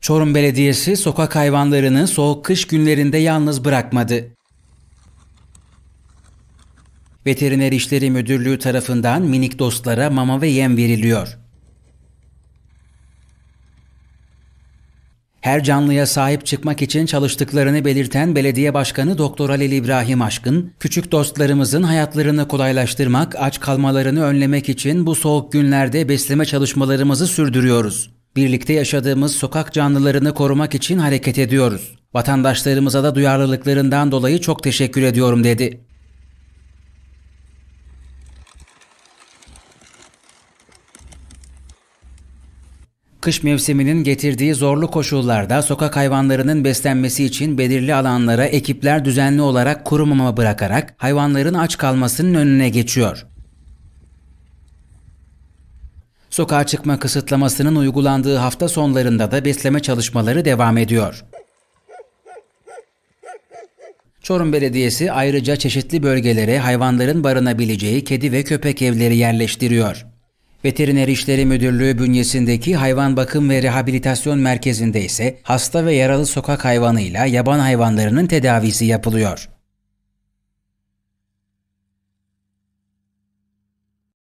Çorum Belediyesi sokak hayvanlarını soğuk kış günlerinde yalnız bırakmadı. Veteriner İşleri Müdürlüğü tarafından minik dostlara mama ve yem veriliyor. Her canlıya sahip çıkmak için çalıştıklarını belirten Belediye Başkanı Doktor Halil İbrahim Aşkın, küçük dostlarımızın hayatlarını kolaylaştırmak, aç kalmalarını önlemek için bu soğuk günlerde besleme çalışmalarımızı sürdürüyoruz. Birlikte yaşadığımız sokak canlılarını korumak için hareket ediyoruz. Vatandaşlarımıza da duyarlılıklarından dolayı çok teşekkür ediyorum dedi. Kış mevsiminin getirdiği zorlu koşullarda sokak hayvanlarının beslenmesi için belirli alanlara ekipler düzenli olarak kurumama bırakarak hayvanların aç kalmasının önüne geçiyor. Sokağa çıkma kısıtlamasının uygulandığı hafta sonlarında da besleme çalışmaları devam ediyor. Çorum Belediyesi ayrıca çeşitli bölgelere hayvanların barınabileceği kedi ve köpek evleri yerleştiriyor. Veteriner İşleri Müdürlüğü bünyesindeki Hayvan Bakım ve Rehabilitasyon Merkezi'nde ise hasta ve yaralı sokak hayvanıyla yaban hayvanlarının tedavisi yapılıyor.